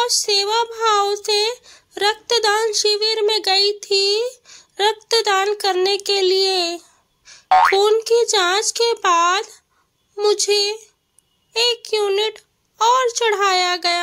और सेवा भाव से रक्तदान शिविर में गई थी रक्तदान करने के लिए खून की जांच के बाद मुझे एक यूनिट और चढ़ाया गया